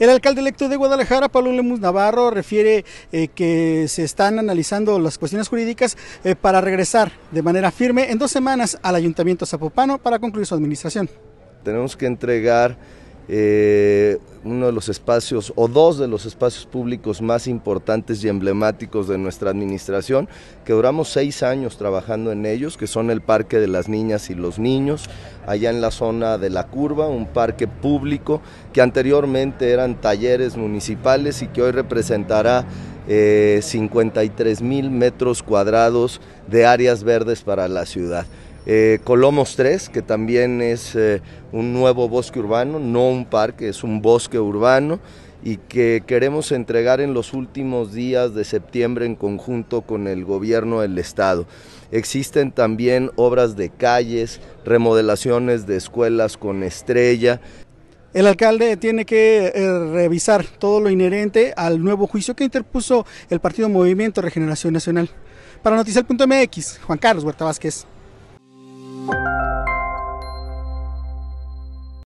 El alcalde electo de Guadalajara, Pablo Lemus Navarro, refiere eh, que se están analizando las cuestiones jurídicas eh, para regresar de manera firme en dos semanas al Ayuntamiento Zapopano para concluir su administración. Tenemos que entregar eh, uno de los espacios o dos de los espacios públicos más importantes y emblemáticos de nuestra administración, que duramos seis años trabajando en ellos, que son el Parque de las Niñas y los Niños, allá en la zona de la curva, un parque público que anteriormente eran talleres municipales y que hoy representará 53 eh, mil metros cuadrados de áreas verdes para la ciudad. Eh, Colomos 3, que también es eh, un nuevo bosque urbano, no un parque, es un bosque urbano y que queremos entregar en los últimos días de septiembre en conjunto con el gobierno del estado. Existen también obras de calles, remodelaciones de escuelas con estrella, el alcalde tiene que eh, revisar todo lo inherente al nuevo juicio que interpuso el Partido Movimiento Regeneración Nacional. Para Noticial.mx, Juan Carlos Huerta Vázquez.